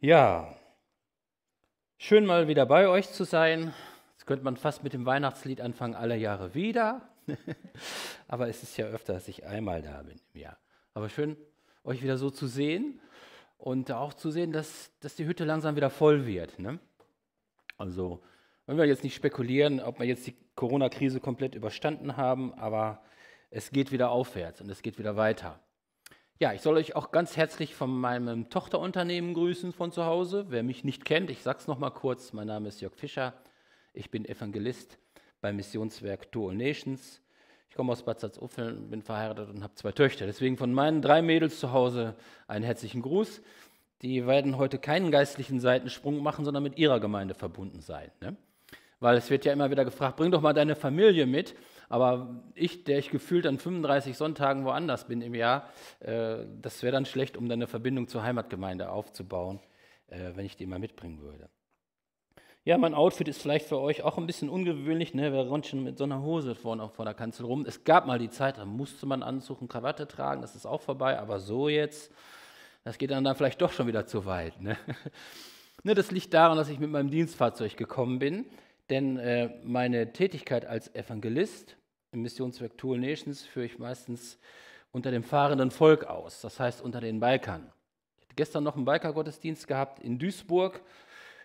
Ja, schön mal wieder bei euch zu sein. Jetzt könnte man fast mit dem Weihnachtslied anfangen, alle Jahre wieder. Aber es ist ja öfter, dass ich einmal da bin im Jahr. Aber schön, euch wieder so zu sehen und auch zu sehen, dass, dass die Hütte langsam wieder voll wird. Ne? Also, wenn wir jetzt nicht spekulieren, ob wir jetzt die Corona-Krise komplett überstanden haben, aber es geht wieder aufwärts und es geht wieder weiter. Ja, ich soll euch auch ganz herzlich von meinem Tochterunternehmen grüßen von zu Hause. Wer mich nicht kennt, ich sag's noch mal kurz. Mein Name ist Jörg Fischer. Ich bin Evangelist beim Missionswerk Dual Nations. Ich komme aus Bad Salzuffeln, bin verheiratet und habe zwei Töchter. Deswegen von meinen drei Mädels zu Hause einen herzlichen Gruß. Die werden heute keinen geistlichen Seitensprung machen, sondern mit ihrer Gemeinde verbunden sein. Ne? Weil es wird ja immer wieder gefragt, bring doch mal deine Familie mit. Aber ich, der ich gefühlt an 35 Sonntagen woanders bin im Jahr, äh, das wäre dann schlecht, um dann eine Verbindung zur Heimatgemeinde aufzubauen, äh, wenn ich die mal mitbringen würde. Ja, mein Outfit ist vielleicht für euch auch ein bisschen ungewöhnlich. Ne? Wer schon mit so einer Hose vor, vor der Kanzel rum? Es gab mal die Zeit, da musste man Anzug und Krawatte tragen, das ist auch vorbei. Aber so jetzt, das geht dann, dann vielleicht doch schon wieder zu weit. Ne? ne, das liegt daran, dass ich mit meinem Dienstfahrzeug gekommen bin. Denn äh, meine Tätigkeit als Evangelist im Missionswerk Tool Nations führe ich meistens unter dem fahrenden Volk aus, das heißt unter den Balkan. Ich hatte gestern noch einen Biker-Gottesdienst gehabt in Duisburg.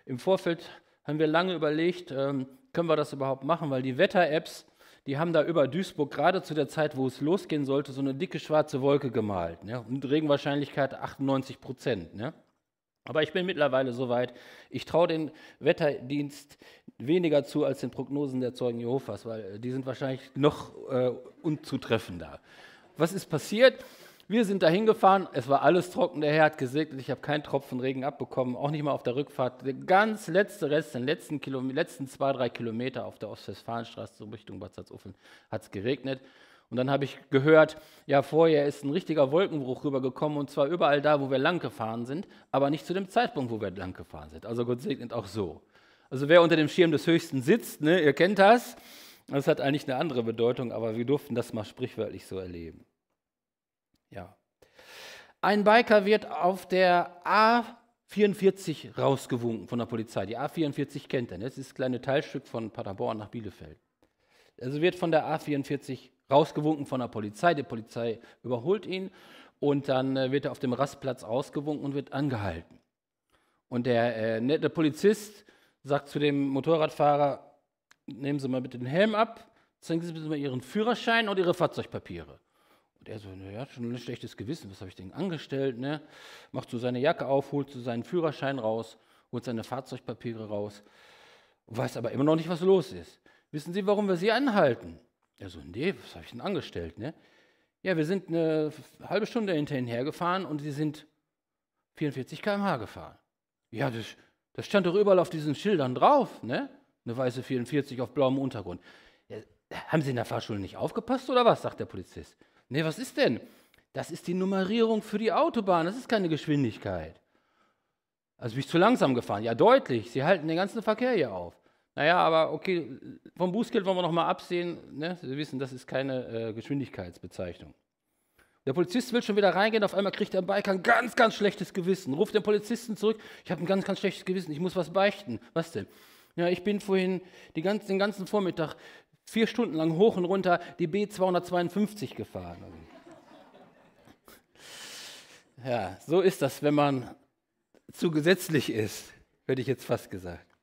Im Vorfeld haben wir lange überlegt, ähm, können wir das überhaupt machen, weil die Wetter-Apps, die haben da über Duisburg gerade zu der Zeit, wo es losgehen sollte, so eine dicke schwarze Wolke gemalt. Ne? Und Regenwahrscheinlichkeit 98 Prozent. Ne? Aber ich bin mittlerweile so weit, ich traue den Wetterdienst weniger zu als den Prognosen der Zeugen Jehovas, weil äh, die sind wahrscheinlich noch äh, unzutreffender. Was ist passiert? Wir sind da hingefahren, es war alles trocken, der Herr hat gesegnet, ich habe keinen Tropfen Regen abbekommen, auch nicht mal auf der Rückfahrt. Der ganz letzte Rest, den letzten, Kilom letzten zwei, drei Kilometer auf der Ostwestfalenstraße Richtung Bad Salzuflen hat es geregnet. Und dann habe ich gehört, ja, vorher ist ein richtiger Wolkenbruch rübergekommen und zwar überall da, wo wir lang gefahren sind, aber nicht zu dem Zeitpunkt, wo wir lang gefahren sind. Also Gott segnet auch so. Also wer unter dem Schirm des Höchsten sitzt, ne, ihr kennt das, das hat eigentlich eine andere Bedeutung, aber wir durften das mal sprichwörtlich so erleben. Ja. Ein Biker wird auf der A44 rausgewunken von der Polizei. Die A44 kennt er. Ne? Das ist das kleine Teilstück von Paderborn nach Bielefeld. Also wird von der A44 rausgewunken von der Polizei. Die Polizei überholt ihn und dann äh, wird er auf dem Rastplatz rausgewunken und wird angehalten. Und der äh, nette Polizist sagt zu dem Motorradfahrer, nehmen Sie mal bitte den Helm ab, zeigen Sie bitte mal Ihren Führerschein und Ihre Fahrzeugpapiere. Und er so, naja, schon ein schlechtes Gewissen, was habe ich denn angestellt? Ne? Macht so seine Jacke auf, holt so seinen Führerschein raus, holt seine Fahrzeugpapiere raus, weiß aber immer noch nicht, was los ist. Wissen Sie, warum wir Sie anhalten? Er so, nee, was habe ich denn angestellt, ne? Ja, wir sind eine halbe Stunde hinter ihnen hergefahren und sie sind 44 km/h gefahren. Ja, das, das stand doch überall auf diesen Schildern drauf, ne? Eine weiße 44 auf blauem Untergrund. Ja, haben Sie in der Fahrschule nicht aufgepasst oder was? sagt der Polizist. Nee, was ist denn? Das ist die Nummerierung für die Autobahn, das ist keine Geschwindigkeit. Also bin ich zu langsam gefahren. Ja, deutlich. Sie halten den ganzen Verkehr hier auf. Naja, aber okay, vom Bußgeld wollen wir nochmal absehen. Ne? Sie wissen, das ist keine äh, Geschwindigkeitsbezeichnung. Der Polizist will schon wieder reingehen, auf einmal kriegt der Biker ein ganz, ganz schlechtes Gewissen. Ruft den Polizisten zurück, ich habe ein ganz, ganz schlechtes Gewissen, ich muss was beichten. Was denn? Ja, ich bin vorhin ganzen, den ganzen Vormittag vier Stunden lang hoch und runter die B252 gefahren. Ja, so ist das, wenn man zu gesetzlich ist, hätte ich jetzt fast gesagt.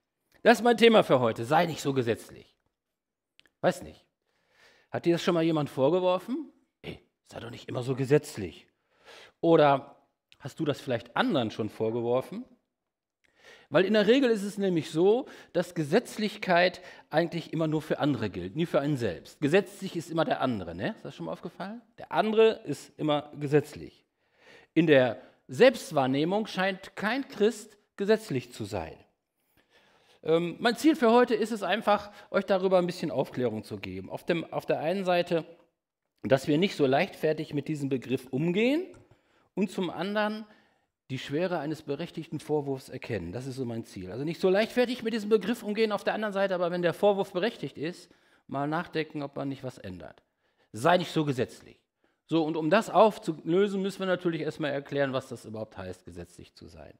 Das ist mein Thema für heute. Sei nicht so gesetzlich. Weiß nicht. Hat dir das schon mal jemand vorgeworfen? Ey, sei doch nicht immer so gesetzlich. Oder hast du das vielleicht anderen schon vorgeworfen? Weil in der Regel ist es nämlich so, dass Gesetzlichkeit eigentlich immer nur für andere gilt, nie für einen selbst. Gesetzlich ist immer der andere, ne? Ist das schon mal aufgefallen? Der andere ist immer gesetzlich. In der Selbstwahrnehmung scheint kein Christ gesetzlich zu sein. Ähm, mein Ziel für heute ist es einfach, euch darüber ein bisschen Aufklärung zu geben. Auf, dem, auf der einen Seite, dass wir nicht so leichtfertig mit diesem Begriff umgehen und zum anderen die Schwere eines berechtigten Vorwurfs erkennen. Das ist so mein Ziel. Also nicht so leichtfertig mit diesem Begriff umgehen auf der anderen Seite, aber wenn der Vorwurf berechtigt ist, mal nachdenken, ob man nicht was ändert. Sei nicht so gesetzlich. So, und um das aufzulösen, müssen wir natürlich erstmal erklären, was das überhaupt heißt, gesetzlich zu sein.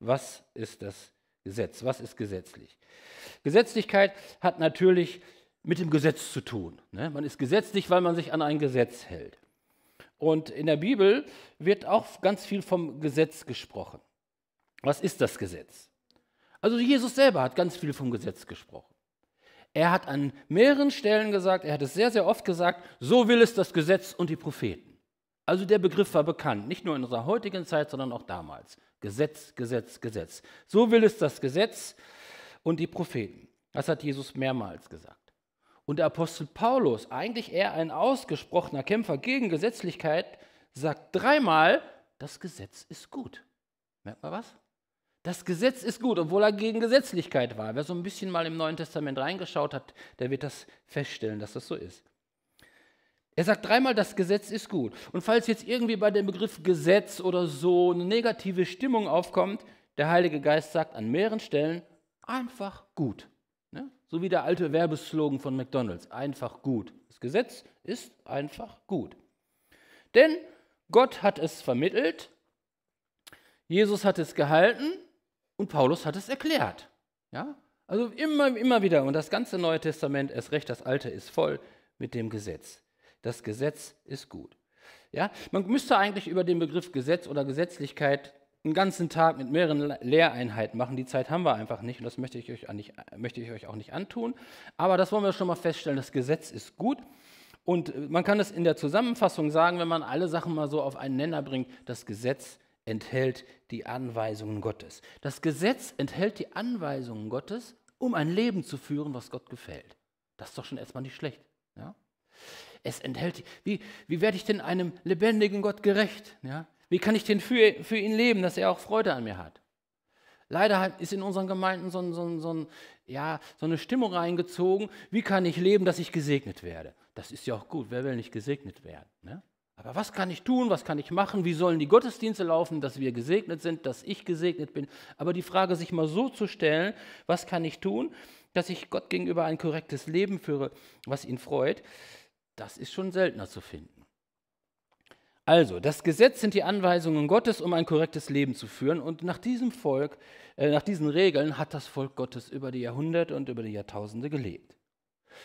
Was ist das Gesetz. Was ist gesetzlich? Gesetzlichkeit hat natürlich mit dem Gesetz zu tun. Ne? Man ist gesetzlich, weil man sich an ein Gesetz hält. Und in der Bibel wird auch ganz viel vom Gesetz gesprochen. Was ist das Gesetz? Also Jesus selber hat ganz viel vom Gesetz gesprochen. Er hat an mehreren Stellen gesagt, er hat es sehr, sehr oft gesagt, so will es das Gesetz und die Propheten. Also der Begriff war bekannt, nicht nur in unserer heutigen Zeit, sondern auch damals. Gesetz, Gesetz, Gesetz. So will es das Gesetz und die Propheten. Das hat Jesus mehrmals gesagt. Und der Apostel Paulus, eigentlich eher ein ausgesprochener Kämpfer gegen Gesetzlichkeit, sagt dreimal, das Gesetz ist gut. Merkt man was? Das Gesetz ist gut, obwohl er gegen Gesetzlichkeit war. Wer so ein bisschen mal im Neuen Testament reingeschaut hat, der wird das feststellen, dass das so ist. Er sagt dreimal, das Gesetz ist gut. Und falls jetzt irgendwie bei dem Begriff Gesetz oder so eine negative Stimmung aufkommt, der Heilige Geist sagt an mehreren Stellen einfach gut. Ne? So wie der alte Werbeslogan von McDonald's, einfach gut. Das Gesetz ist einfach gut. Denn Gott hat es vermittelt, Jesus hat es gehalten und Paulus hat es erklärt. Ja? Also immer, immer wieder. Und das ganze Neue Testament, erst recht das Alte, ist voll mit dem Gesetz. Das Gesetz ist gut. Ja? Man müsste eigentlich über den Begriff Gesetz oder Gesetzlichkeit einen ganzen Tag mit mehreren Lehreinheiten machen. Die Zeit haben wir einfach nicht und das möchte ich euch, nicht, möchte ich euch auch nicht antun. Aber das wollen wir schon mal feststellen, das Gesetz ist gut. Und äh, man kann es in der Zusammenfassung sagen, wenn man alle Sachen mal so auf einen Nenner bringt, das Gesetz enthält die Anweisungen Gottes. Das Gesetz enthält die Anweisungen Gottes, um ein Leben zu führen, was Gott gefällt. Das ist doch schon erstmal nicht schlecht. Es enthält, wie, wie werde ich denn einem lebendigen Gott gerecht? Ja? Wie kann ich denn für, für ihn leben, dass er auch Freude an mir hat? Leider ist in unseren Gemeinden so, so, so, ja, so eine Stimmung reingezogen, wie kann ich leben, dass ich gesegnet werde? Das ist ja auch gut, wer will nicht gesegnet werden? Ne? Aber was kann ich tun, was kann ich machen, wie sollen die Gottesdienste laufen, dass wir gesegnet sind, dass ich gesegnet bin? Aber die Frage sich mal so zu stellen, was kann ich tun, dass ich Gott gegenüber ein korrektes Leben führe, was ihn freut, das ist schon seltener zu finden. Also, das Gesetz sind die Anweisungen Gottes, um ein korrektes Leben zu führen. Und nach diesem Volk, äh, nach diesen Regeln hat das Volk Gottes über die Jahrhunderte und über die Jahrtausende gelebt.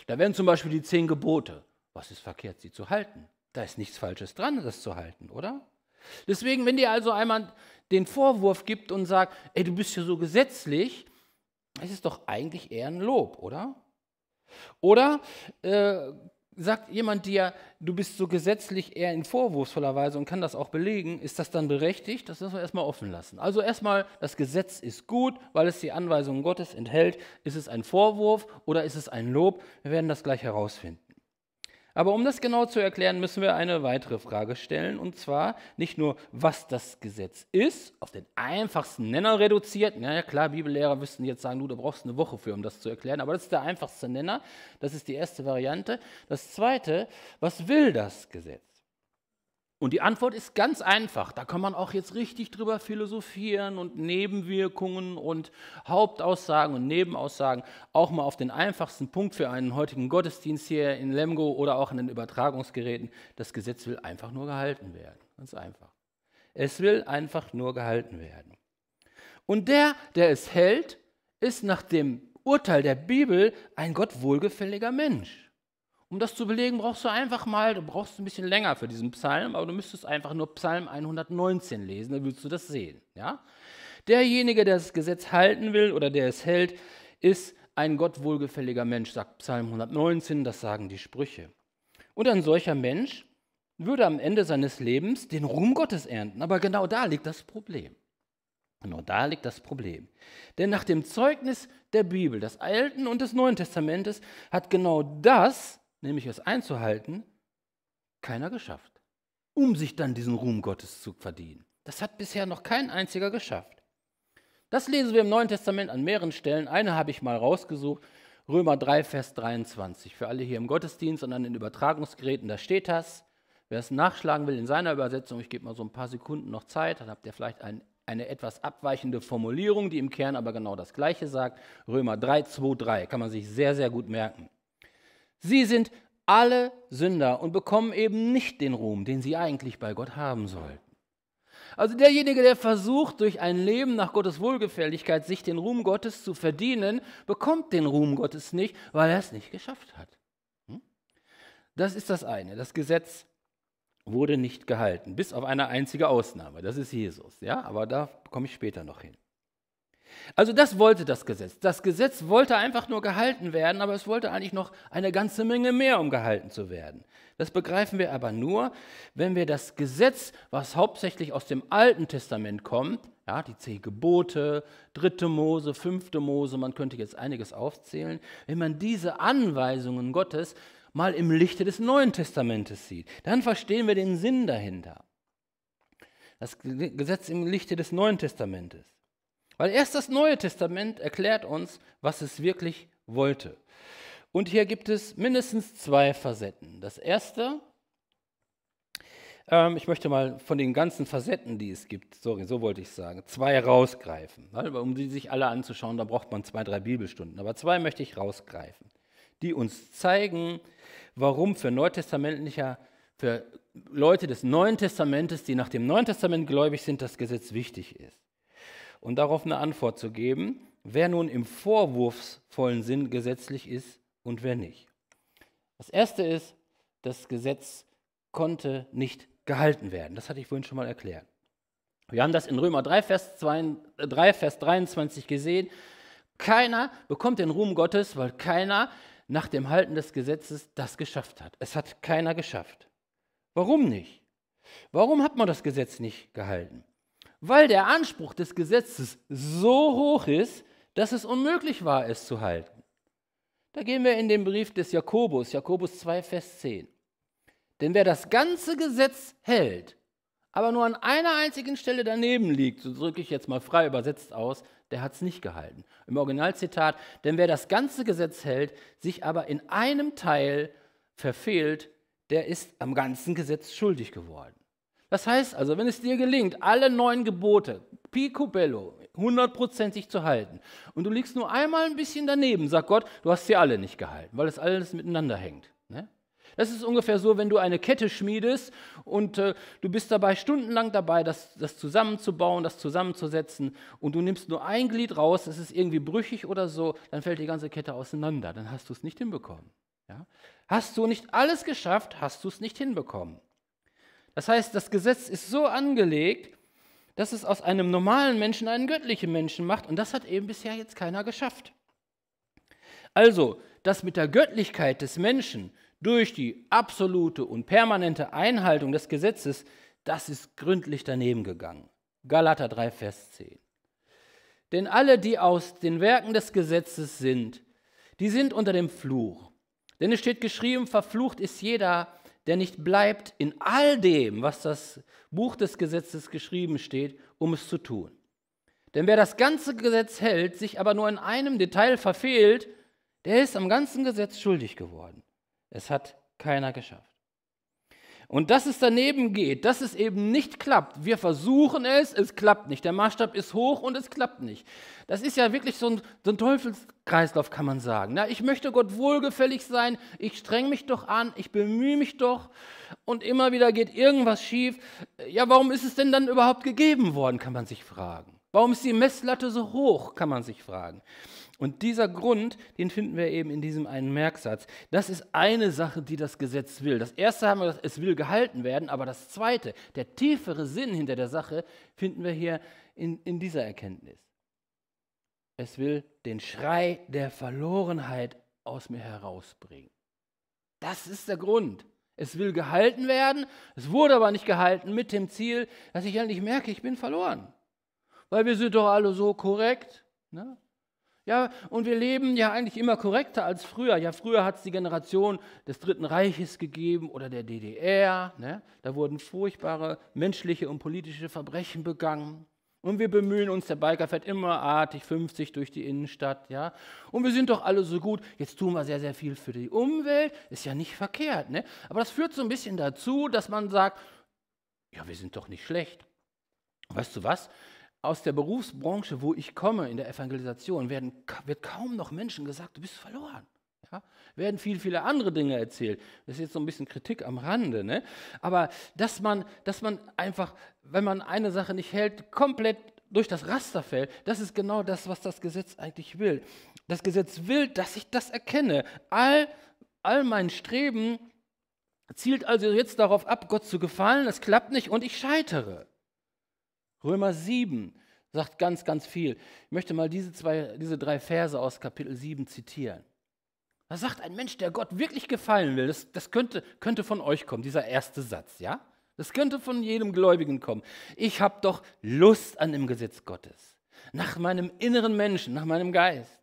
Da wären zum Beispiel die zehn Gebote. Was ist verkehrt, sie zu halten? Da ist nichts Falsches dran, das zu halten, oder? Deswegen, wenn dir also einmal den Vorwurf gibt und sagt, ey, du bist ja so gesetzlich, es ist doch eigentlich eher ein Lob, oder? Oder äh, sagt jemand dir, du bist so gesetzlich eher in vorwurfsvoller Weise und kann das auch belegen, ist das dann berechtigt? Das müssen wir erstmal offen lassen. Also erstmal, das Gesetz ist gut, weil es die Anweisungen Gottes enthält. Ist es ein Vorwurf oder ist es ein Lob? Wir werden das gleich herausfinden. Aber um das genau zu erklären, müssen wir eine weitere Frage stellen, und zwar nicht nur, was das Gesetz ist, auf den einfachsten Nenner reduziert. Na ja, klar, Bibellehrer wüssten jetzt sagen, du, du brauchst eine Woche für, um das zu erklären, aber das ist der einfachste Nenner. Das ist die erste Variante. Das zweite, was will das Gesetz? Und die Antwort ist ganz einfach. Da kann man auch jetzt richtig drüber philosophieren und Nebenwirkungen und Hauptaussagen und Nebenaussagen auch mal auf den einfachsten Punkt für einen heutigen Gottesdienst hier in Lemgo oder auch in den Übertragungsgeräten. Das Gesetz will einfach nur gehalten werden. Ganz einfach. Es will einfach nur gehalten werden. Und der, der es hält, ist nach dem Urteil der Bibel ein Gott wohlgefälliger Mensch. Um das zu belegen, brauchst du einfach mal, du brauchst ein bisschen länger für diesen Psalm, aber du müsstest einfach nur Psalm 119 lesen, dann würdest du das sehen. Ja? Derjenige, der das Gesetz halten will oder der es hält, ist ein gottwohlgefälliger Mensch, sagt Psalm 119, das sagen die Sprüche. Und ein solcher Mensch würde am Ende seines Lebens den Ruhm Gottes ernten. Aber genau da liegt das Problem. Genau da liegt das Problem. Denn nach dem Zeugnis der Bibel, des Alten und des Neuen Testamentes, hat genau das nämlich es einzuhalten, keiner geschafft, um sich dann diesen Ruhm Gottes zu verdienen. Das hat bisher noch kein einziger geschafft. Das lesen wir im Neuen Testament an mehreren Stellen. Eine habe ich mal rausgesucht, Römer 3, Vers 23. Für alle hier im Gottesdienst und an den Übertragungsgeräten, da steht das. Wer es nachschlagen will in seiner Übersetzung, ich gebe mal so ein paar Sekunden noch Zeit, dann habt ihr vielleicht ein, eine etwas abweichende Formulierung, die im Kern aber genau das Gleiche sagt. Römer 3, 2, 3 kann man sich sehr, sehr gut merken. Sie sind alle Sünder und bekommen eben nicht den Ruhm, den sie eigentlich bei Gott haben sollten. Also derjenige, der versucht, durch ein Leben nach Gottes Wohlgefälligkeit sich den Ruhm Gottes zu verdienen, bekommt den Ruhm Gottes nicht, weil er es nicht geschafft hat. Hm? Das ist das eine. Das Gesetz wurde nicht gehalten, bis auf eine einzige Ausnahme. Das ist Jesus. Ja, aber da komme ich später noch hin. Also das wollte das Gesetz. Das Gesetz wollte einfach nur gehalten werden, aber es wollte eigentlich noch eine ganze Menge mehr, um gehalten zu werden. Das begreifen wir aber nur, wenn wir das Gesetz, was hauptsächlich aus dem Alten Testament kommt, ja, die zehn Gebote, dritte Mose, fünfte Mose, man könnte jetzt einiges aufzählen, wenn man diese Anweisungen Gottes mal im Lichte des Neuen Testamentes sieht, dann verstehen wir den Sinn dahinter. Das Gesetz im Lichte des Neuen Testamentes. Weil erst das Neue Testament erklärt uns, was es wirklich wollte. Und hier gibt es mindestens zwei Facetten. Das erste, ähm, ich möchte mal von den ganzen Facetten, die es gibt, sorry, so wollte ich sagen, zwei rausgreifen. Um sie sich alle anzuschauen, da braucht man zwei, drei Bibelstunden. Aber zwei möchte ich rausgreifen, die uns zeigen, warum für neutestamentlicher, für Leute des Neuen Testamentes, die nach dem Neuen Testament gläubig sind, das Gesetz wichtig ist und darauf eine Antwort zu geben, wer nun im vorwurfsvollen Sinn gesetzlich ist und wer nicht. Das Erste ist, das Gesetz konnte nicht gehalten werden. Das hatte ich vorhin schon mal erklärt. Wir haben das in Römer 3, Vers, 2, 3, äh, Vers 23 gesehen. Keiner bekommt den Ruhm Gottes, weil keiner nach dem Halten des Gesetzes das geschafft hat. Es hat keiner geschafft. Warum nicht? Warum hat man das Gesetz nicht gehalten? weil der Anspruch des Gesetzes so hoch ist, dass es unmöglich war, es zu halten. Da gehen wir in den Brief des Jakobus, Jakobus 2, Vers 10. Denn wer das ganze Gesetz hält, aber nur an einer einzigen Stelle daneben liegt, so drücke ich jetzt mal frei übersetzt aus, der hat es nicht gehalten. Im Originalzitat, denn wer das ganze Gesetz hält, sich aber in einem Teil verfehlt, der ist am ganzen Gesetz schuldig geworden. Das heißt also, wenn es dir gelingt, alle neun Gebote, picobello, hundertprozentig zu halten, und du liegst nur einmal ein bisschen daneben, sagt Gott, du hast sie alle nicht gehalten, weil es alles miteinander hängt. Ne? Das ist ungefähr so, wenn du eine Kette schmiedest und äh, du bist dabei stundenlang dabei, das, das zusammenzubauen, das zusammenzusetzen und du nimmst nur ein Glied raus, es ist irgendwie brüchig oder so, dann fällt die ganze Kette auseinander, dann hast du es nicht hinbekommen. Ja? Hast du nicht alles geschafft, hast du es nicht hinbekommen. Das heißt, das Gesetz ist so angelegt, dass es aus einem normalen Menschen einen göttlichen Menschen macht und das hat eben bisher jetzt keiner geschafft. Also, das mit der Göttlichkeit des Menschen durch die absolute und permanente Einhaltung des Gesetzes, das ist gründlich daneben gegangen. Galater 3, Vers 10. Denn alle, die aus den Werken des Gesetzes sind, die sind unter dem Fluch. Denn es steht geschrieben, verflucht ist jeder, der nicht bleibt in all dem, was das Buch des Gesetzes geschrieben steht, um es zu tun. Denn wer das ganze Gesetz hält, sich aber nur in einem Detail verfehlt, der ist am ganzen Gesetz schuldig geworden. Es hat keiner geschafft und dass es daneben geht, dass es eben nicht klappt. Wir versuchen es, es klappt nicht. Der Maßstab ist hoch und es klappt nicht. Das ist ja wirklich so ein, so ein Teufelskreislauf, kann man sagen. Na, ich möchte Gott wohlgefällig sein, ich streng mich doch an, ich bemühe mich doch und immer wieder geht irgendwas schief. Ja, warum ist es denn dann überhaupt gegeben worden, kann man sich fragen. Warum ist die Messlatte so hoch, kann man sich fragen. Und dieser Grund, den finden wir eben in diesem einen Merksatz. Das ist eine Sache, die das Gesetz will. Das erste haben wir, das, es will gehalten werden, aber das zweite, der tiefere Sinn hinter der Sache, finden wir hier in, in dieser Erkenntnis. Es will den Schrei der Verlorenheit aus mir herausbringen. Das ist der Grund. Es will gehalten werden, es wurde aber nicht gehalten mit dem Ziel, dass ich endlich merke, ich bin verloren. Weil wir sind doch alle so korrekt. Ne? Ja, und wir leben ja eigentlich immer korrekter als früher. Ja, früher hat es die Generation des Dritten Reiches gegeben oder der DDR. Ne? Da wurden furchtbare menschliche und politische Verbrechen begangen. Und wir bemühen uns, der Biker fährt immer artig 50 durch die Innenstadt, ja. Und wir sind doch alle so gut. Jetzt tun wir sehr, sehr viel für die Umwelt. Ist ja nicht verkehrt, ne? Aber das führt so ein bisschen dazu, dass man sagt, ja, wir sind doch nicht schlecht. Weißt du was? aus der Berufsbranche, wo ich komme, in der Evangelisation, werden, wird kaum noch Menschen gesagt, du bist verloren. Ja? Werden viel, viele andere Dinge erzählt. Das ist jetzt so ein bisschen Kritik am Rande. Ne? Aber dass man, dass man einfach, wenn man eine Sache nicht hält, komplett durch das Raster fällt, das ist genau das, was das Gesetz eigentlich will. Das Gesetz will, dass ich das erkenne. All, all mein Streben zielt also jetzt darauf ab, Gott zu gefallen. Es klappt nicht und ich scheitere. Römer 7 sagt ganz, ganz viel. Ich möchte mal diese, zwei, diese drei Verse aus Kapitel 7 zitieren. Da sagt ein Mensch, der Gott wirklich gefallen will, das, das könnte, könnte von euch kommen, dieser erste Satz, ja? Das könnte von jedem Gläubigen kommen. Ich habe doch Lust an dem Gesetz Gottes, nach meinem inneren Menschen, nach meinem Geist.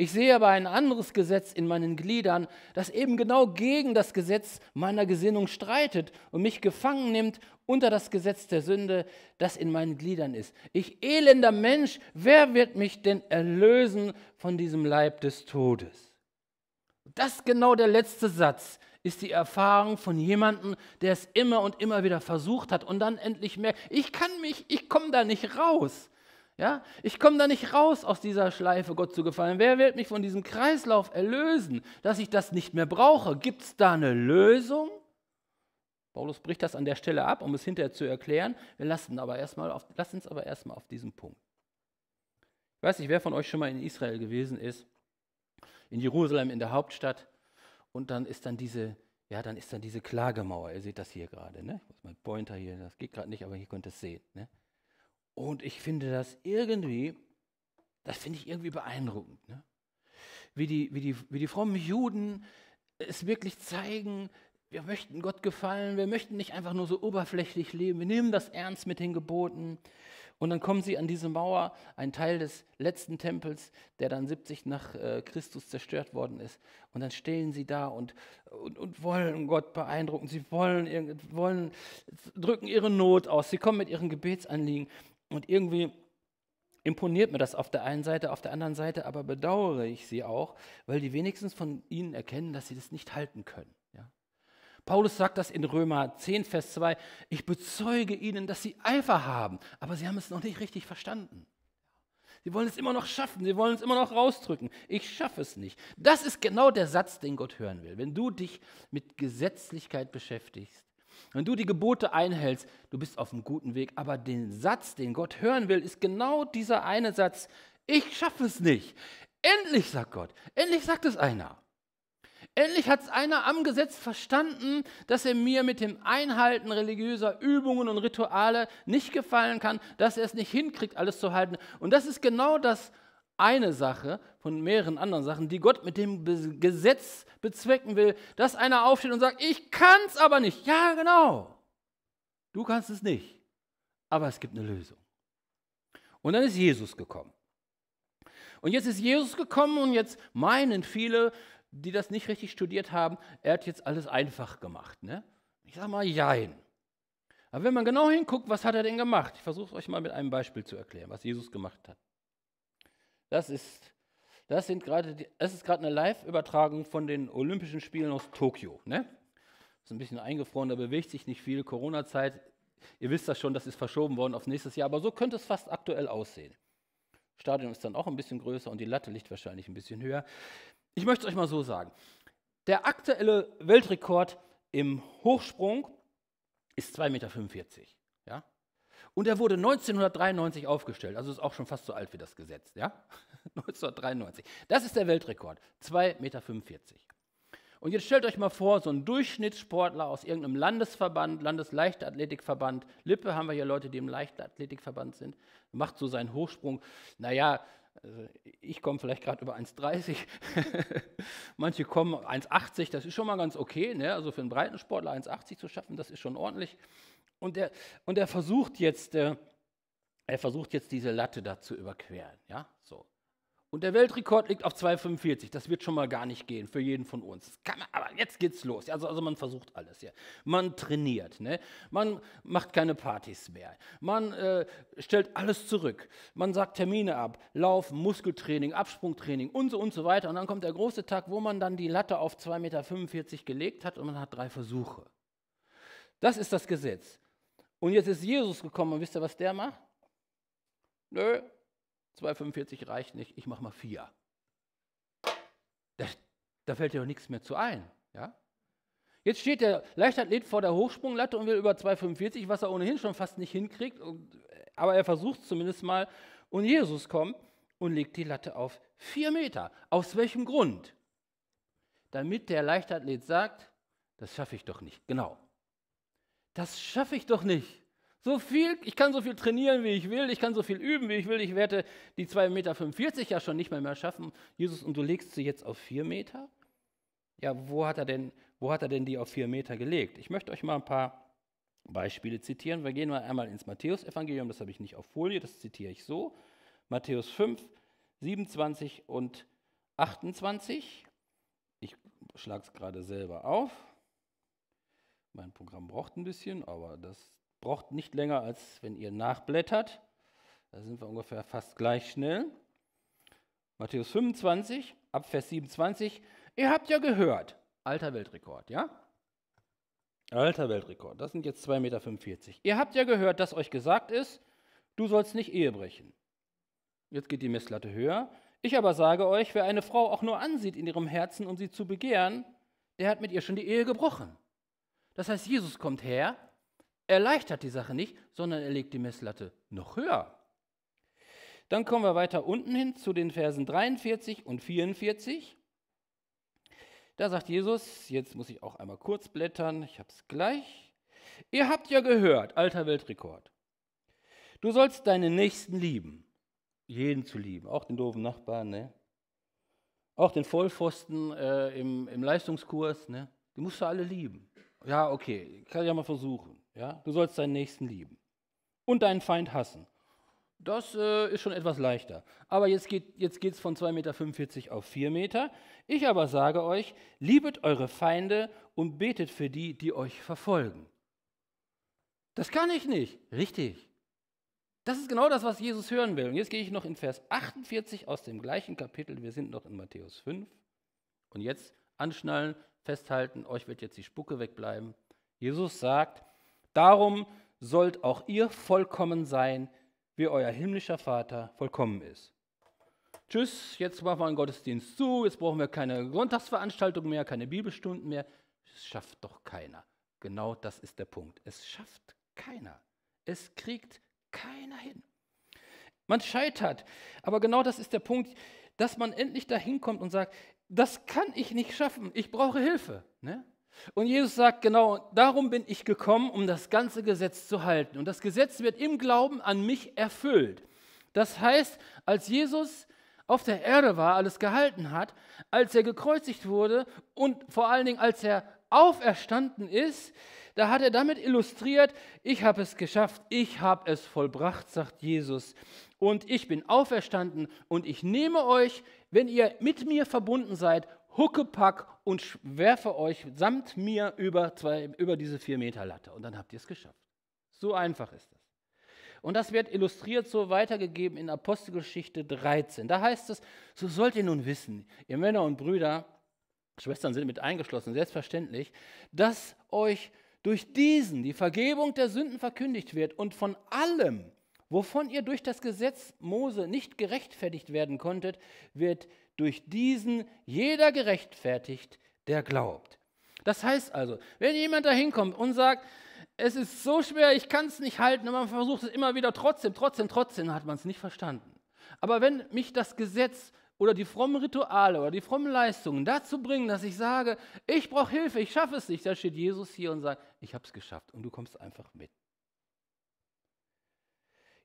Ich sehe aber ein anderes Gesetz in meinen Gliedern, das eben genau gegen das Gesetz meiner Gesinnung streitet und mich gefangen nimmt unter das Gesetz der Sünde, das in meinen Gliedern ist. Ich elender Mensch, wer wird mich denn erlösen von diesem Leib des Todes? Das genau der letzte Satz ist die Erfahrung von jemandem, der es immer und immer wieder versucht hat und dann endlich merkt, ich kann mich, ich komme da nicht raus. Ja? Ich komme da nicht raus aus dieser Schleife, Gott zu gefallen. Wer wird mich von diesem Kreislauf erlösen, dass ich das nicht mehr brauche? Gibt es da eine Lösung? Paulus bricht das an der Stelle ab, um es hinterher zu erklären. Wir lassen, aber erstmal auf, lassen es aber erstmal auf diesen Punkt. Ich weiß nicht, wer von euch schon mal in Israel gewesen ist, in Jerusalem, in der Hauptstadt. Und dann ist dann diese, ja, dann ist dann diese Klagemauer. Ihr seht das hier gerade, ne? Ich muss meinen Pointer hier, das geht gerade nicht, aber hier könnt ihr es sehen. Ne? Und ich finde das irgendwie, das finde ich irgendwie beeindruckend. Ne? Wie, die, wie, die, wie die frommen Juden es wirklich zeigen, wir möchten Gott gefallen, wir möchten nicht einfach nur so oberflächlich leben, wir nehmen das ernst mit den Geboten. Und dann kommen sie an diese Mauer, ein Teil des letzten Tempels, der dann 70 nach äh, Christus zerstört worden ist. Und dann stehen sie da und, und, und wollen Gott beeindrucken. Sie wollen, wollen, drücken ihre Not aus. Sie kommen mit ihren Gebetsanliegen. Und irgendwie imponiert mir das auf der einen Seite, auf der anderen Seite aber bedauere ich sie auch, weil die wenigstens von ihnen erkennen, dass sie das nicht halten können. Ja? Paulus sagt das in Römer 10, Vers 2, ich bezeuge ihnen, dass sie Eifer haben, aber sie haben es noch nicht richtig verstanden. Sie wollen es immer noch schaffen, sie wollen es immer noch rausdrücken. Ich schaffe es nicht. Das ist genau der Satz, den Gott hören will. Wenn du dich mit Gesetzlichkeit beschäftigst, wenn du die Gebote einhältst, du bist auf einem guten Weg. Aber den Satz, den Gott hören will, ist genau dieser eine Satz, ich schaffe es nicht. Endlich, sagt Gott, endlich sagt es einer. Endlich hat es einer am Gesetz verstanden, dass er mir mit dem Einhalten religiöser Übungen und Rituale nicht gefallen kann, dass er es nicht hinkriegt, alles zu halten. Und das ist genau das, eine Sache von mehreren anderen Sachen, die Gott mit dem Gesetz bezwecken will, dass einer aufsteht und sagt, ich kann es aber nicht. Ja, genau. Du kannst es nicht. Aber es gibt eine Lösung. Und dann ist Jesus gekommen. Und jetzt ist Jesus gekommen und jetzt meinen viele, die das nicht richtig studiert haben, er hat jetzt alles einfach gemacht. Ne? Ich sage mal, jein. Aber wenn man genau hinguckt, was hat er denn gemacht? Ich versuche es euch mal mit einem Beispiel zu erklären, was Jesus gemacht hat. Das ist, das sind gerade, es ist gerade eine Live-Übertragung von den Olympischen Spielen aus Tokio. Ne? Ist ein bisschen eingefroren, da bewegt sich nicht viel. Corona-Zeit, ihr wisst das schon, das ist verschoben worden auf nächstes Jahr, aber so könnte es fast aktuell aussehen. Stadion ist dann auch ein bisschen größer und die Latte liegt wahrscheinlich ein bisschen höher. Ich möchte es euch mal so sagen. Der aktuelle Weltrekord im Hochsprung ist 2,45 Meter. Und er wurde 1993 aufgestellt, also ist auch schon fast so alt wie das Gesetz, ja? 1993. Das ist der Weltrekord, 2,45 Meter. Und jetzt stellt euch mal vor, so ein Durchschnittssportler aus irgendeinem Landesverband, Landesleichtathletikverband, Lippe haben wir hier Leute, die im Leichtathletikverband sind, macht so seinen Hochsprung. Naja, also ich komme vielleicht gerade über 1,30, manche kommen 1,80, das ist schon mal ganz okay, ne? also für einen Breitensportler 1,80 zu schaffen, das ist schon ordentlich. Und er, und er versucht jetzt, äh, er versucht jetzt diese Latte da zu überqueren. Ja? So. Und der Weltrekord liegt auf 2,45. Das wird schon mal gar nicht gehen für jeden von uns. Man, aber jetzt geht's los. Also, also man versucht alles. Ja. Man trainiert. Ne? Man macht keine Partys mehr. Man äh, stellt alles zurück. Man sagt Termine ab. Laufen, Muskeltraining, Absprungtraining und so und so weiter. Und dann kommt der große Tag, wo man dann die Latte auf 2,45 Meter gelegt hat und man hat drei Versuche. Das ist das Gesetz. Und jetzt ist Jesus gekommen und wisst ihr, was der macht? Nö, 2,45 reicht nicht, ich mache mal 4. Da, da fällt dir doch nichts mehr zu ein. Ja? Jetzt steht der Leichtathlet vor der Hochsprunglatte und will über 2,45, was er ohnehin schon fast nicht hinkriegt, aber er versucht es zumindest mal. Und Jesus kommt und legt die Latte auf 4 Meter. Aus welchem Grund? Damit der Leichtathlet sagt, das schaffe ich doch nicht. Genau, das schaffe ich doch nicht. So viel, ich kann so viel trainieren, wie ich will, ich kann so viel üben, wie ich will, ich werde die 2,45 Meter ja schon nicht mehr, mehr schaffen. Jesus, und du legst sie jetzt auf 4 Meter? Ja, wo hat er denn, wo hat er denn die auf 4 Meter gelegt? Ich möchte euch mal ein paar Beispiele zitieren. Wir gehen mal einmal ins Matthäusevangelium, das habe ich nicht auf Folie, das zitiere ich so. Matthäus 5, 27 und 28. Ich schlage es gerade selber auf. Mein Programm braucht ein bisschen, aber das braucht nicht länger, als wenn ihr nachblättert. Da sind wir ungefähr fast gleich schnell. Matthäus 25, ab Vers 27. Ihr habt ja gehört, alter Weltrekord, ja? Alter Weltrekord, das sind jetzt 2,45 Meter. Ihr habt ja gehört, dass euch gesagt ist, du sollst nicht Ehe brechen. Jetzt geht die Messlatte höher. Ich aber sage euch, wer eine Frau auch nur ansieht in ihrem Herzen, um sie zu begehren, der hat mit ihr schon die Ehe gebrochen. Das heißt, Jesus kommt her, erleichtert die Sache nicht, sondern er legt die Messlatte noch höher. Dann kommen wir weiter unten hin zu den Versen 43 und 44. Da sagt Jesus, jetzt muss ich auch einmal kurz blättern, ich habe es gleich. Ihr habt ja gehört, alter Weltrekord. Du sollst deinen Nächsten lieben, jeden zu lieben, auch den doofen Nachbarn, ne? auch den Vollpfosten äh, im, im Leistungskurs, ne? die musst du alle lieben ja, okay, kann ich ja mal versuchen. Ja? Du sollst deinen Nächsten lieben und deinen Feind hassen. Das äh, ist schon etwas leichter. Aber jetzt geht es jetzt von 2,45 Meter auf 4 Meter. Ich aber sage euch, liebet eure Feinde und betet für die, die euch verfolgen. Das kann ich nicht. Richtig. Das ist genau das, was Jesus hören will. Und jetzt gehe ich noch in Vers 48 aus dem gleichen Kapitel. Wir sind noch in Matthäus 5. Und jetzt anschnallen, festhalten, euch wird jetzt die Spucke wegbleiben. Jesus sagt, darum sollt auch ihr vollkommen sein, wie euer himmlischer Vater vollkommen ist. Tschüss, jetzt machen wir einen Gottesdienst zu, jetzt brauchen wir keine Sonntagsveranstaltung mehr, keine Bibelstunden mehr. Es schafft doch keiner. Genau das ist der Punkt. Es schafft keiner. Es kriegt keiner hin. Man scheitert. Aber genau das ist der Punkt dass man endlich dahin kommt und sagt, das kann ich nicht schaffen, ich brauche Hilfe. Ne? Und Jesus sagt, genau darum bin ich gekommen, um das ganze Gesetz zu halten. Und das Gesetz wird im Glauben an mich erfüllt. Das heißt, als Jesus auf der Erde war, alles gehalten hat, als er gekreuzigt wurde und vor allen Dingen als er auferstanden ist, da hat er damit illustriert, ich habe es geschafft, ich habe es vollbracht, sagt Jesus und ich bin auferstanden und ich nehme euch, wenn ihr mit mir verbunden seid, Huckepack und werfe euch samt mir über, zwei, über diese vier Meter Latte. Und dann habt ihr es geschafft. So einfach ist das. Und das wird illustriert so weitergegeben in Apostelgeschichte 13. Da heißt es, so sollt ihr nun wissen, ihr Männer und Brüder, Schwestern sind mit eingeschlossen, selbstverständlich, dass euch durch diesen die Vergebung der Sünden verkündigt wird und von allem, Wovon ihr durch das Gesetz Mose nicht gerechtfertigt werden konntet, wird durch diesen jeder gerechtfertigt, der glaubt. Das heißt also, wenn jemand da hinkommt und sagt, es ist so schwer, ich kann es nicht halten, und man versucht es immer wieder trotzdem, trotzdem, trotzdem, hat man es nicht verstanden. Aber wenn mich das Gesetz oder die frommen Rituale oder die frommen Leistungen dazu bringen, dass ich sage, ich brauche Hilfe, ich schaffe es nicht, dann steht Jesus hier und sagt, ich habe es geschafft und du kommst einfach mit.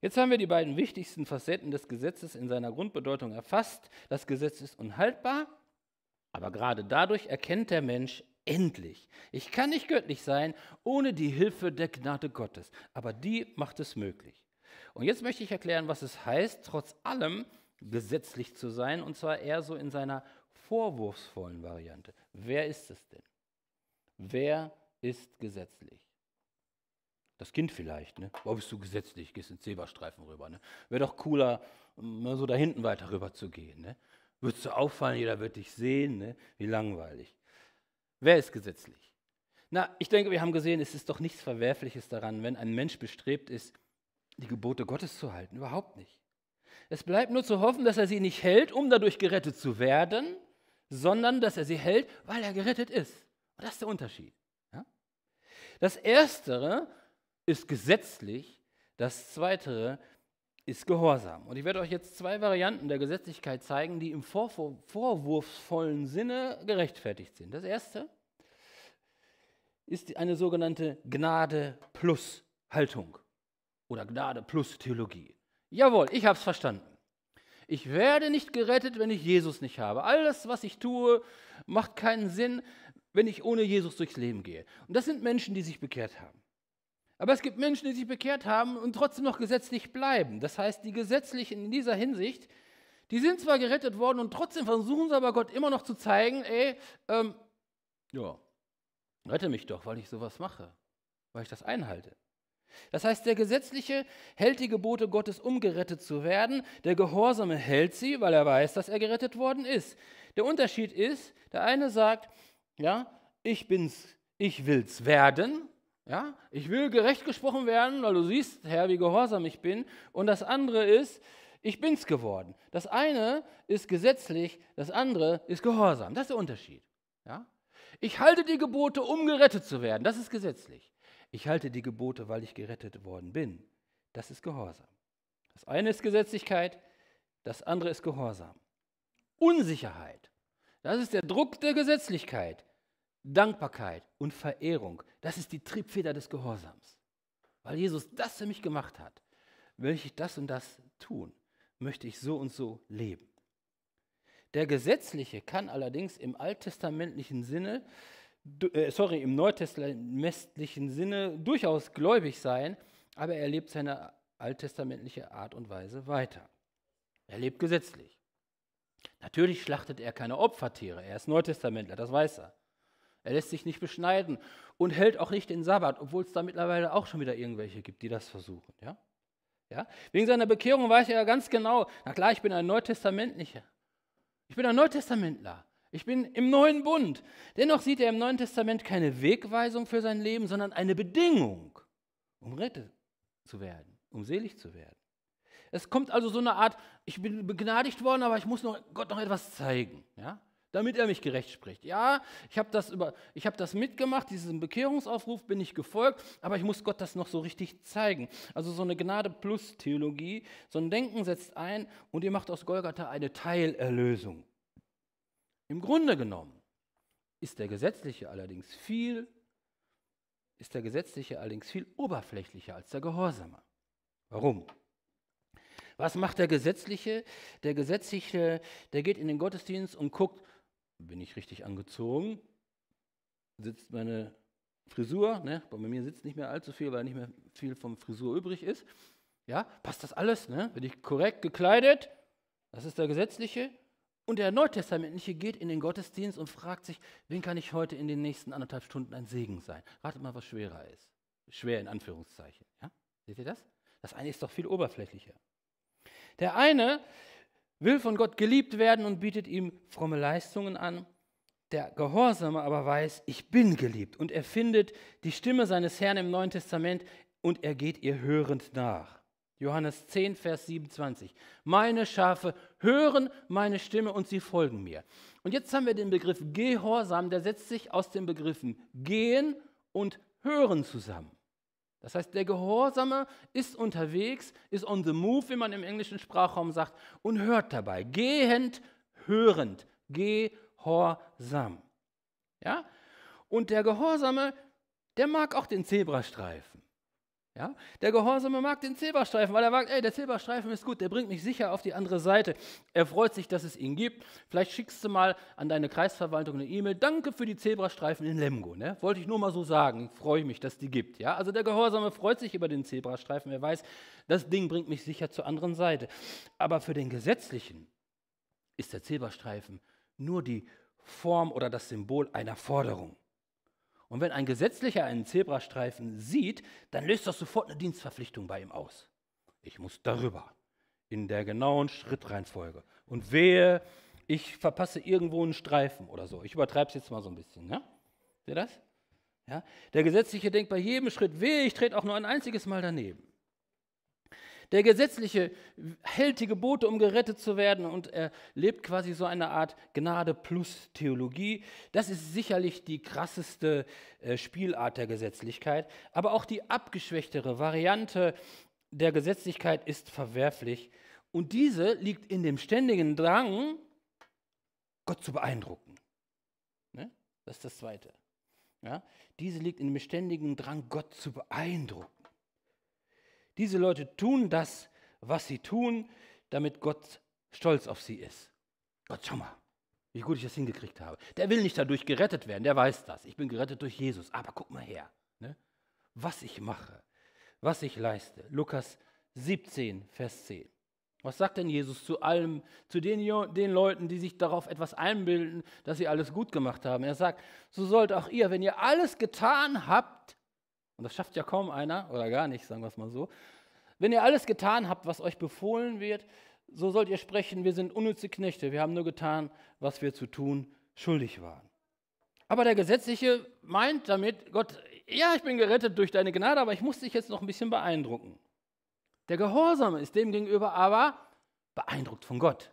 Jetzt haben wir die beiden wichtigsten Facetten des Gesetzes in seiner Grundbedeutung erfasst. Das Gesetz ist unhaltbar, aber gerade dadurch erkennt der Mensch endlich, ich kann nicht göttlich sein ohne die Hilfe der Gnade Gottes, aber die macht es möglich. Und jetzt möchte ich erklären, was es heißt, trotz allem gesetzlich zu sein, und zwar eher so in seiner vorwurfsvollen Variante. Wer ist es denn? Wer ist gesetzlich? Das Kind vielleicht, ne? Warum bist du gesetzlich? Gehst ins Zeberstreifen rüber, ne? Wäre doch cooler, mal so da hinten weiter rüber zu gehen, ne? Würdest du auffallen, jeder wird dich sehen, ne? Wie langweilig. Wer ist gesetzlich? Na, ich denke, wir haben gesehen, es ist doch nichts Verwerfliches daran, wenn ein Mensch bestrebt ist, die Gebote Gottes zu halten. Überhaupt nicht. Es bleibt nur zu hoffen, dass er sie nicht hält, um dadurch gerettet zu werden, sondern dass er sie hält, weil er gerettet ist. Und das ist der Unterschied. Ja? Das Erstere ist gesetzlich, das Zweite ist Gehorsam. Und ich werde euch jetzt zwei Varianten der Gesetzlichkeit zeigen, die im vorvor vorwurfsvollen Sinne gerechtfertigt sind. Das erste ist eine sogenannte Gnade plus Haltung oder Gnade plus Theologie. Jawohl, ich habe es verstanden. Ich werde nicht gerettet, wenn ich Jesus nicht habe. Alles, was ich tue, macht keinen Sinn, wenn ich ohne Jesus durchs Leben gehe. Und das sind Menschen, die sich bekehrt haben. Aber es gibt Menschen, die sich bekehrt haben und trotzdem noch gesetzlich bleiben. Das heißt, die Gesetzlichen in dieser Hinsicht, die sind zwar gerettet worden und trotzdem versuchen sie aber Gott immer noch zu zeigen, ey, ähm, ja, rette mich doch, weil ich sowas mache, weil ich das einhalte. Das heißt, der Gesetzliche hält die Gebote Gottes, um gerettet zu werden. Der Gehorsame hält sie, weil er weiß, dass er gerettet worden ist. Der Unterschied ist, der eine sagt, ja, ich bin's, ich will's werden. Ja, ich will gerecht gesprochen werden, weil du siehst, Herr, wie gehorsam ich bin. Und das andere ist, ich bin's geworden. Das eine ist gesetzlich, das andere ist gehorsam. Das ist der Unterschied. Ja? Ich halte die Gebote, um gerettet zu werden. Das ist gesetzlich. Ich halte die Gebote, weil ich gerettet worden bin. Das ist Gehorsam. Das eine ist Gesetzlichkeit, das andere ist Gehorsam. Unsicherheit. Das ist der Druck der Gesetzlichkeit. Dankbarkeit und Verehrung, das ist die Triebfeder des Gehorsams. Weil Jesus das für mich gemacht hat, will ich das und das tun, möchte ich so und so leben. Der Gesetzliche kann allerdings im alttestamentlichen Sinne, äh, sorry, im neutestamentlichen Sinne durchaus gläubig sein, aber er lebt seine alttestamentliche Art und Weise weiter. Er lebt gesetzlich. Natürlich schlachtet er keine Opfertiere, er ist Neutestamentler, das weiß er. Er lässt sich nicht beschneiden und hält auch nicht den Sabbat, obwohl es da mittlerweile auch schon wieder irgendwelche gibt, die das versuchen. Ja? Ja? Wegen seiner Bekehrung weiß er ja ganz genau, na klar, ich bin ein Neutestamentlicher. Ich bin ein Neutestamentler. Ich bin im neuen Bund. Dennoch sieht er im Neuen Testament keine Wegweisung für sein Leben, sondern eine Bedingung, um rettet zu werden, um selig zu werden. Es kommt also so eine Art, ich bin begnadigt worden, aber ich muss noch, Gott noch etwas zeigen. Ja? damit er mich gerecht spricht. Ja, ich habe das, hab das mitgemacht, diesen Bekehrungsaufruf bin ich gefolgt, aber ich muss Gott das noch so richtig zeigen. Also so eine Gnade plus Theologie, so ein Denken setzt ein und ihr macht aus Golgatha eine Teilerlösung. Im Grunde genommen ist der Gesetzliche allerdings viel, ist der Gesetzliche allerdings viel oberflächlicher als der Gehorsame. Warum? Was macht der Gesetzliche? Der Gesetzliche, der geht in den Gottesdienst und guckt, bin ich richtig angezogen? Sitzt meine Frisur, ne? bei mir sitzt nicht mehr allzu viel, weil nicht mehr viel vom Frisur übrig ist. Ja, passt das alles? Ne? Bin ich korrekt gekleidet? Das ist der gesetzliche. Und der Neutestamentliche geht in den Gottesdienst und fragt sich, wen kann ich heute in den nächsten anderthalb Stunden ein Segen sein? Ratet mal, was schwerer ist. Schwer in Anführungszeichen. Ja? Seht ihr das? Das eine ist doch viel oberflächlicher. Der eine will von Gott geliebt werden und bietet ihm fromme Leistungen an. Der Gehorsame aber weiß, ich bin geliebt und er findet die Stimme seines Herrn im Neuen Testament und er geht ihr hörend nach. Johannes 10, Vers 27. Meine Schafe hören meine Stimme und sie folgen mir. Und jetzt haben wir den Begriff Gehorsam, der setzt sich aus den Begriffen gehen und hören zusammen. Das heißt, der Gehorsame ist unterwegs, ist on the move, wie man im englischen Sprachraum sagt, und hört dabei. Gehend, hörend, gehorsam. Ja? Und der Gehorsame, der mag auch den Zebrastreifen. Ja? Der Gehorsame mag den Silberstreifen, weil er sagt, ey, der Silberstreifen ist gut, der bringt mich sicher auf die andere Seite. Er freut sich, dass es ihn gibt. Vielleicht schickst du mal an deine Kreisverwaltung eine E-Mail, danke für die Zebrastreifen in Lemgo. Ne? Wollte ich nur mal so sagen, freue ich mich, dass die gibt. Ja? Also der Gehorsame freut sich über den Zebrastreifen, er weiß, das Ding bringt mich sicher zur anderen Seite. Aber für den Gesetzlichen ist der Zebrastreifen nur die Form oder das Symbol einer Forderung. Und wenn ein Gesetzlicher einen Zebrastreifen sieht, dann löst das sofort eine Dienstverpflichtung bei ihm aus. Ich muss darüber, in der genauen Schrittreihenfolge. Und wehe, ich verpasse irgendwo einen Streifen oder so. Ich übertreibe es jetzt mal so ein bisschen. Ne? Seht ihr das? Ja? Der Gesetzliche denkt bei jedem Schritt, wehe, ich trete auch nur ein einziges Mal daneben. Der Gesetzliche hält die Gebote, um gerettet zu werden und er lebt quasi so eine Art Gnade plus Theologie. Das ist sicherlich die krasseste äh, Spielart der Gesetzlichkeit, aber auch die abgeschwächtere Variante der Gesetzlichkeit ist verwerflich und diese liegt in dem ständigen Drang, Gott zu beeindrucken. Ne? Das ist das Zweite. Ja? Diese liegt in dem ständigen Drang, Gott zu beeindrucken. Diese Leute tun das, was sie tun, damit Gott stolz auf sie ist. Gott, schau mal, wie gut ich das hingekriegt habe. Der will nicht dadurch gerettet werden, der weiß das. Ich bin gerettet durch Jesus. Aber guck mal her, ne? was ich mache, was ich leiste. Lukas 17, Vers 10. Was sagt denn Jesus zu allem, zu den, den Leuten, die sich darauf etwas einbilden, dass sie alles gut gemacht haben? Er sagt, so sollt auch ihr, wenn ihr alles getan habt, und das schafft ja kaum einer, oder gar nicht, sagen wir es mal so. Wenn ihr alles getan habt, was euch befohlen wird, so sollt ihr sprechen, wir sind unnütze Knechte, wir haben nur getan, was wir zu tun schuldig waren. Aber der Gesetzliche meint damit, Gott, ja, ich bin gerettet durch deine Gnade, aber ich muss dich jetzt noch ein bisschen beeindrucken. Der Gehorsame ist demgegenüber aber beeindruckt von Gott.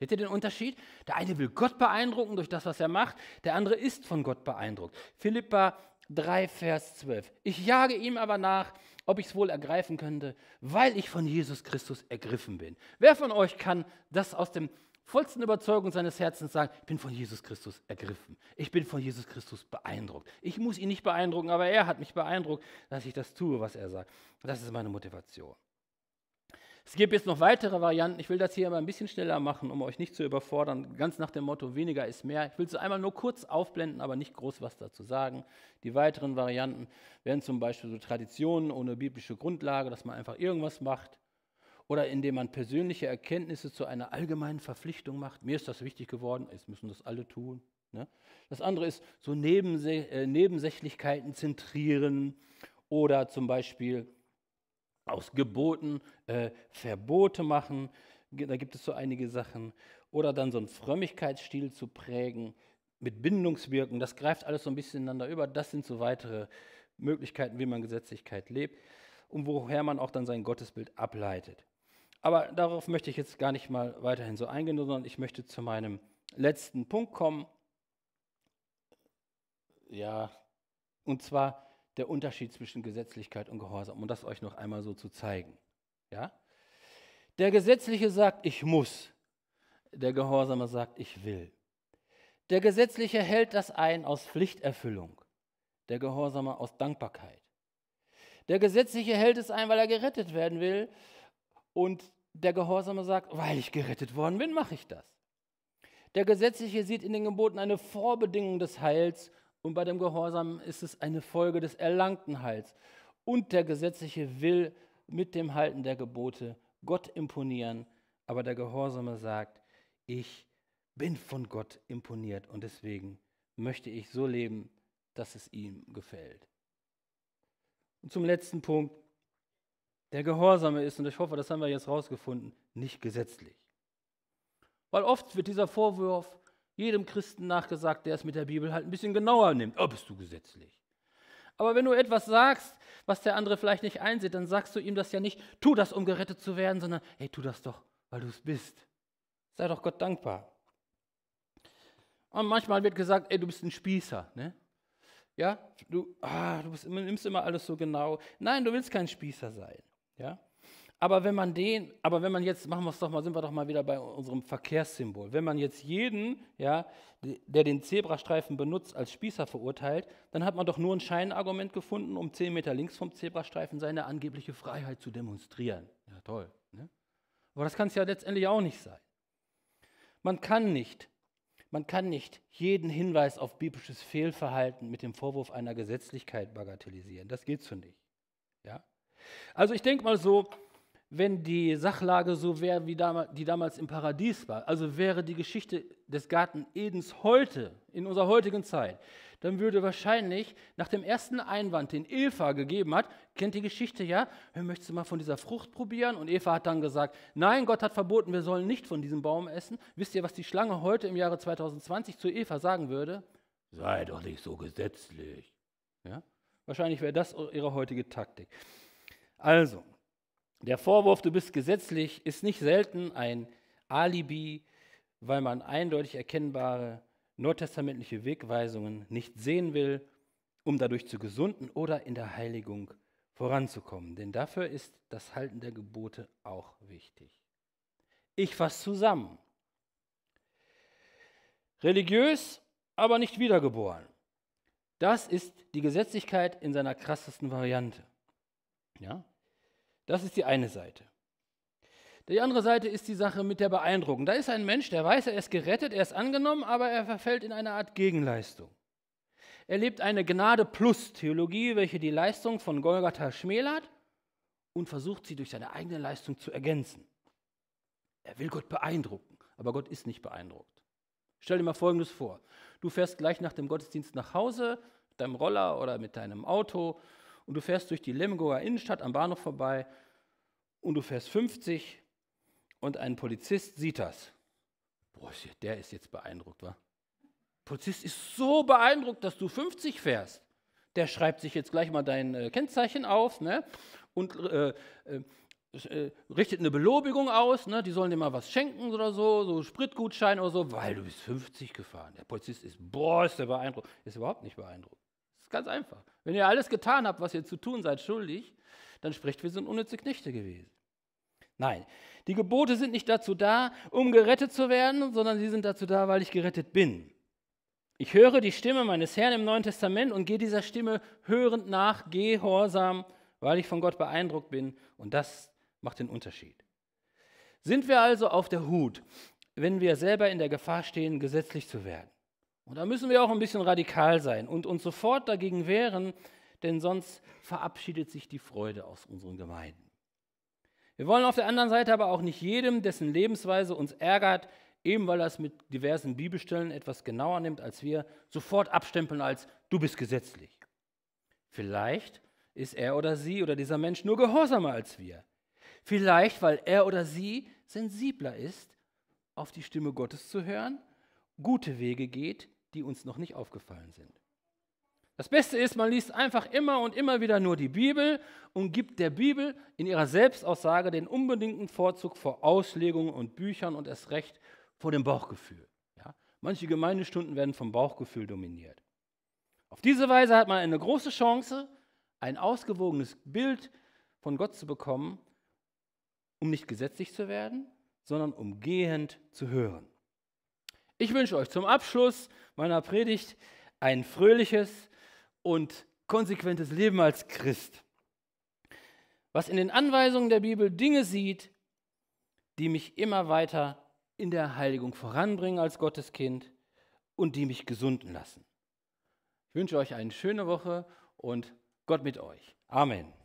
Seht ihr den Unterschied? Der eine will Gott beeindrucken durch das, was er macht, der andere ist von Gott beeindruckt. Philippa 3, Vers 12. Ich jage ihm aber nach, ob ich es wohl ergreifen könnte, weil ich von Jesus Christus ergriffen bin. Wer von euch kann das aus dem vollsten Überzeugung seines Herzens sagen, ich bin von Jesus Christus ergriffen. Ich bin von Jesus Christus beeindruckt. Ich muss ihn nicht beeindrucken, aber er hat mich beeindruckt, dass ich das tue, was er sagt. Das ist meine Motivation. Es gibt jetzt noch weitere Varianten. Ich will das hier aber ein bisschen schneller machen, um euch nicht zu überfordern. Ganz nach dem Motto, weniger ist mehr. Ich will es einmal nur kurz aufblenden, aber nicht groß was dazu sagen. Die weiteren Varianten wären zum Beispiel so Traditionen ohne biblische Grundlage, dass man einfach irgendwas macht. Oder indem man persönliche Erkenntnisse zu einer allgemeinen Verpflichtung macht. Mir ist das wichtig geworden, jetzt müssen das alle tun. Ne? Das andere ist so äh, Nebensächlichkeiten zentrieren oder zum Beispiel aus Geboten äh, Verbote machen. Da gibt es so einige Sachen. Oder dann so einen Frömmigkeitsstil zu prägen mit Bindungswirken. Das greift alles so ein bisschen ineinander über. Das sind so weitere Möglichkeiten, wie man Gesetzlichkeit lebt und woher man auch dann sein Gottesbild ableitet. Aber darauf möchte ich jetzt gar nicht mal weiterhin so eingehen, sondern ich möchte zu meinem letzten Punkt kommen. Ja, und zwar der Unterschied zwischen Gesetzlichkeit und Gehorsam, um das euch noch einmal so zu zeigen. Ja? Der Gesetzliche sagt, ich muss. Der Gehorsame sagt, ich will. Der Gesetzliche hält das ein aus Pflichterfüllung. Der Gehorsame aus Dankbarkeit. Der Gesetzliche hält es ein, weil er gerettet werden will. Und der Gehorsame sagt, weil ich gerettet worden bin, mache ich das. Der Gesetzliche sieht in den Geboten eine Vorbedingung des Heils und bei dem Gehorsam ist es eine Folge des erlangten Heils. Und der Gesetzliche will mit dem Halten der Gebote Gott imponieren, aber der Gehorsame sagt, ich bin von Gott imponiert und deswegen möchte ich so leben, dass es ihm gefällt. Und zum letzten Punkt, der Gehorsame ist, und ich hoffe, das haben wir jetzt rausgefunden, nicht gesetzlich. Weil oft wird dieser Vorwurf jedem Christen nachgesagt, der es mit der Bibel halt ein bisschen genauer nimmt. Oh, bist du gesetzlich. Aber wenn du etwas sagst, was der andere vielleicht nicht einsieht, dann sagst du ihm das ja nicht, tu das, um gerettet zu werden, sondern, hey, tu das doch, weil du es bist. Sei doch Gott dankbar. Und manchmal wird gesagt, ey, du bist ein Spießer. Ne? Ja, du, ah, du bist, nimmst immer alles so genau. Nein, du willst kein Spießer sein. Ja? Aber wenn man den, aber wenn man jetzt, machen wir es doch mal, sind wir doch mal wieder bei unserem Verkehrssymbol. Wenn man jetzt jeden, ja, der den Zebrastreifen benutzt, als Spießer verurteilt, dann hat man doch nur ein Scheinargument gefunden, um zehn Meter links vom Zebrastreifen seine angebliche Freiheit zu demonstrieren. Ja, toll. Ne? Aber das kann es ja letztendlich auch nicht sein. Man kann nicht, man kann nicht jeden Hinweis auf biblisches Fehlverhalten mit dem Vorwurf einer Gesetzlichkeit bagatellisieren. Das geht so nicht. Ja? Also ich denke mal so, wenn die Sachlage so wäre, wie die damals im Paradies war, also wäre die Geschichte des Garten Edens heute, in unserer heutigen Zeit, dann würde wahrscheinlich nach dem ersten Einwand, den Eva gegeben hat, kennt die Geschichte ja, möchtest du mal von dieser Frucht probieren? Und Eva hat dann gesagt, nein, Gott hat verboten, wir sollen nicht von diesem Baum essen. Wisst ihr, was die Schlange heute im Jahre 2020 zu Eva sagen würde? Sei doch nicht so gesetzlich. Ja? Wahrscheinlich wäre das ihre heutige Taktik. Also, der Vorwurf, du bist gesetzlich, ist nicht selten ein Alibi, weil man eindeutig erkennbare neutestamentliche Wegweisungen nicht sehen will, um dadurch zu gesunden oder in der Heiligung voranzukommen. Denn dafür ist das Halten der Gebote auch wichtig. Ich fasse zusammen. Religiös, aber nicht wiedergeboren. Das ist die Gesetzlichkeit in seiner krassesten Variante. Ja? Das ist die eine Seite. Die andere Seite ist die Sache mit der Beeindruckung. Da ist ein Mensch, der weiß, er ist gerettet, er ist angenommen, aber er verfällt in eine Art Gegenleistung. Er lebt eine Gnade-Plus-Theologie, welche die Leistung von Golgatha schmälert und versucht, sie durch seine eigene Leistung zu ergänzen. Er will Gott beeindrucken, aber Gott ist nicht beeindruckt. Stell dir mal Folgendes vor. Du fährst gleich nach dem Gottesdienst nach Hause, mit deinem Roller oder mit deinem Auto und du fährst durch die Lemgoer Innenstadt am Bahnhof vorbei und du fährst 50 und ein Polizist sieht das. Boah, der ist jetzt beeindruckt, wa? Polizist ist so beeindruckt, dass du 50 fährst. Der schreibt sich jetzt gleich mal dein äh, Kennzeichen auf ne? und äh, äh, äh, richtet eine Belobigung aus. Ne? Die sollen dir mal was schenken oder so, so Spritgutschein oder so, weil du bist 50 gefahren. Der Polizist ist, boah, ist der beeindruckt. Ist überhaupt nicht beeindruckt ist ganz einfach. Wenn ihr alles getan habt, was ihr zu tun seid, schuldig, dann spricht, wir sind unnütze Knechte gewesen. Nein, die Gebote sind nicht dazu da, um gerettet zu werden, sondern sie sind dazu da, weil ich gerettet bin. Ich höre die Stimme meines Herrn im Neuen Testament und gehe dieser Stimme hörend nach, gehorsam, weil ich von Gott beeindruckt bin. Und das macht den Unterschied. Sind wir also auf der Hut, wenn wir selber in der Gefahr stehen, gesetzlich zu werden? Und da müssen wir auch ein bisschen radikal sein und uns sofort dagegen wehren, denn sonst verabschiedet sich die Freude aus unseren Gemeinden. Wir wollen auf der anderen Seite aber auch nicht jedem, dessen Lebensweise uns ärgert, eben weil er es mit diversen Bibelstellen etwas genauer nimmt als wir, sofort abstempeln als du bist gesetzlich. Vielleicht ist er oder sie oder dieser Mensch nur gehorsamer als wir. Vielleicht, weil er oder sie sensibler ist, auf die Stimme Gottes zu hören, gute Wege geht, die uns noch nicht aufgefallen sind. Das Beste ist, man liest einfach immer und immer wieder nur die Bibel und gibt der Bibel in ihrer Selbstaussage den unbedingten Vorzug vor Auslegungen und Büchern und erst recht vor dem Bauchgefühl. Ja? Manche Gemeindestunden werden vom Bauchgefühl dominiert. Auf diese Weise hat man eine große Chance, ein ausgewogenes Bild von Gott zu bekommen, um nicht gesetzlich zu werden, sondern umgehend zu hören. Ich wünsche euch zum Abschluss meiner Predigt ein fröhliches und konsequentes Leben als Christ, was in den Anweisungen der Bibel Dinge sieht, die mich immer weiter in der Heiligung voranbringen als Gotteskind und die mich gesunden lassen. Ich wünsche euch eine schöne Woche und Gott mit euch. Amen.